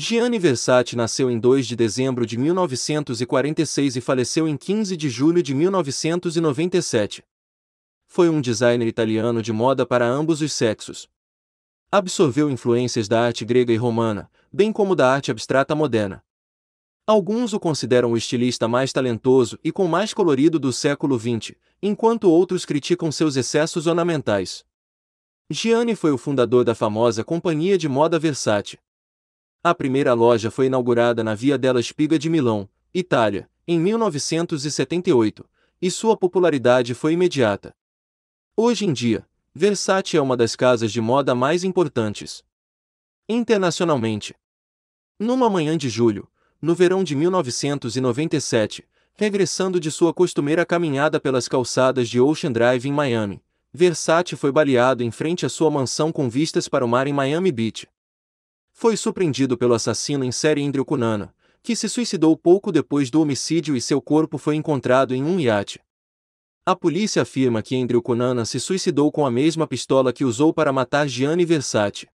Gianni Versace nasceu em 2 de dezembro de 1946 e faleceu em 15 de julho de 1997. Foi um designer italiano de moda para ambos os sexos. Absorveu influências da arte grega e romana, bem como da arte abstrata moderna. Alguns o consideram o estilista mais talentoso e com mais colorido do século XX, enquanto outros criticam seus excessos ornamentais. Gianni foi o fundador da famosa companhia de moda Versace. A primeira loja foi inaugurada na Via della Spiga de Milão, Itália, em 1978, e sua popularidade foi imediata. Hoje em dia, Versace é uma das casas de moda mais importantes. Internacionalmente. Numa manhã de julho, no verão de 1997, regressando de sua costumeira caminhada pelas calçadas de Ocean Drive em Miami, Versace foi baleado em frente à sua mansão com vistas para o mar em Miami Beach foi surpreendido pelo assassino em série Andrew Kunana, que se suicidou pouco depois do homicídio e seu corpo foi encontrado em um iate. A polícia afirma que Andrew Kunana se suicidou com a mesma pistola que usou para matar Gianni Versace.